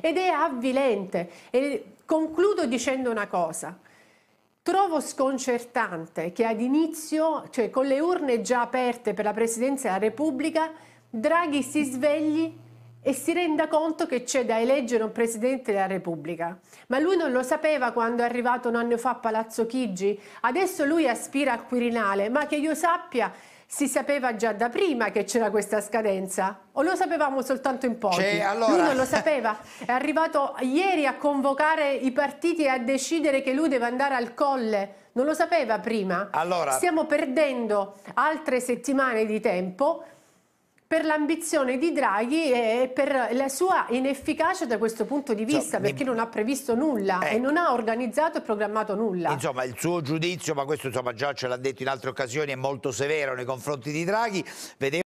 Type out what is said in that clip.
ed è avvilente. E concludo dicendo una cosa. Trovo sconcertante che ad inizio, cioè con le urne già aperte per la Presidenza della Repubblica, Draghi si svegli e si renda conto che c'è da eleggere un Presidente della Repubblica. Ma lui non lo sapeva quando è arrivato un anno fa a Palazzo Chigi, adesso lui aspira al Quirinale, ma che io sappia si sapeva già da prima che c'era questa scadenza o lo sapevamo soltanto in pochi? Cioè, allora... Lui non lo sapeva, è arrivato ieri a convocare i partiti e a decidere che lui deve andare al colle, non lo sapeva prima. Allora... Stiamo perdendo altre settimane di tempo per l'ambizione di Draghi e per la sua inefficacia da questo punto di vista, insomma, perché mi... non ha previsto nulla ecco. e non ha organizzato e programmato nulla. Insomma, il suo giudizio, ma questo insomma, già ce l'ha detto in altre occasioni, è molto severo nei confronti di Draghi. Vedevo